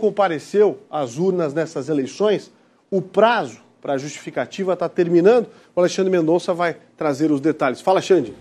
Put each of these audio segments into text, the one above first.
compareceu às urnas nessas eleições, o prazo para a justificativa está terminando. O Alexandre Mendonça vai trazer os detalhes. Fala, Xande.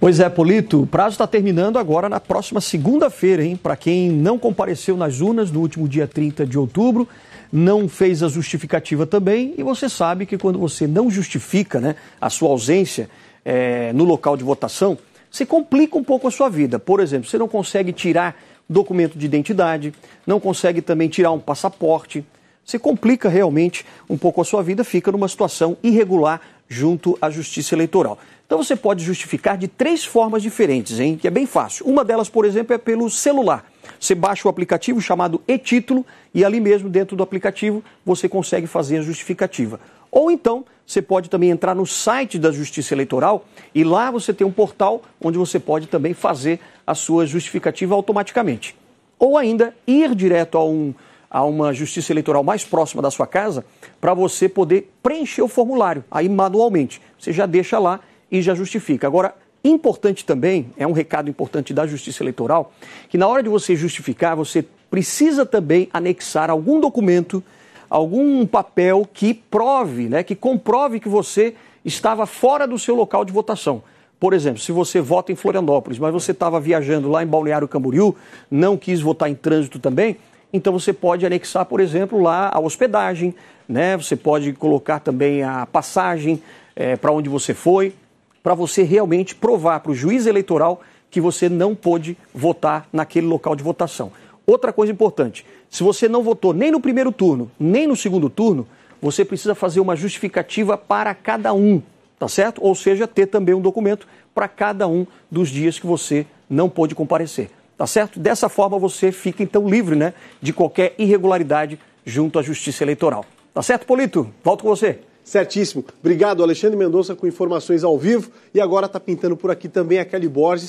Pois é, Polito, o prazo está terminando agora na próxima segunda-feira, hein? Para quem não compareceu nas urnas no último dia 30 de outubro, não fez a justificativa também, e você sabe que quando você não justifica né, a sua ausência é, no local de votação, você complica um pouco a sua vida. Por exemplo, você não consegue tirar documento de identidade, não consegue também tirar um passaporte. Você complica realmente um pouco a sua vida, fica numa situação irregular junto à Justiça Eleitoral. Então você pode justificar de três formas diferentes, hein? Que é bem fácil. Uma delas, por exemplo, é pelo celular. Você baixa o aplicativo chamado e-título e ali mesmo dentro do aplicativo você consegue fazer a justificativa. Ou então, você pode também entrar no site da Justiça Eleitoral e lá você tem um portal onde você pode também fazer a sua justificativa automaticamente. Ou ainda, ir direto a, um, a uma Justiça Eleitoral mais próxima da sua casa para você poder preencher o formulário, aí manualmente. Você já deixa lá e já justifica. Agora, importante também, é um recado importante da Justiça Eleitoral, que na hora de você justificar, você precisa também anexar algum documento algum papel que prove, né, que comprove que você estava fora do seu local de votação. Por exemplo, se você vota em Florianópolis, mas você estava viajando lá em Balneário Camboriú, não quis votar em trânsito também, então você pode anexar, por exemplo, lá a hospedagem, né? Você pode colocar também a passagem é, eh, para onde você foi, para você realmente provar para o juiz eleitoral que você não pôde votar naquele local de votação. Outra coisa importante: se você não votou nem no primeiro turno, nem no segundo turno, você precisa fazer uma justificativa para cada um, tá certo? Ou seja, ter também um documento para cada um dos dias que você não pôde comparecer, tá certo? Dessa forma você fica então livre, né, de qualquer irregularidade junto à Justiça Eleitoral. Tá certo, Polito? Volto com você. Certíssimo. Obrigado, Alexandre Mendonça, com informações ao vivo. E agora está pintando por aqui também a Kelly Borges.